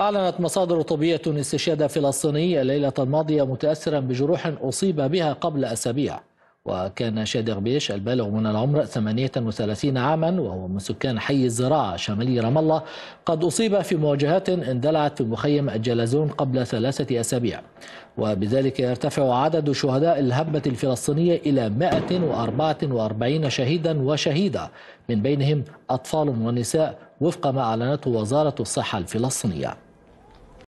أعلنت مصادر طبية استشهاد فلسطيني الليلة الماضية متأثرا بجروح أصيب بها قبل أسابيع وكان شادر بيش البالغ من العمر 38 عاما وهو من سكان حي الزراعة شمالي رام الله قد أصيب في مواجهات اندلعت في مخيم الجلازون قبل ثلاثة أسابيع وبذلك يرتفع عدد شهداء الهبة الفلسطينية إلى 144 شهيدا وشهيدة من بينهم أطفال ونساء وفق ما أعلنته وزارة الصحة الفلسطينية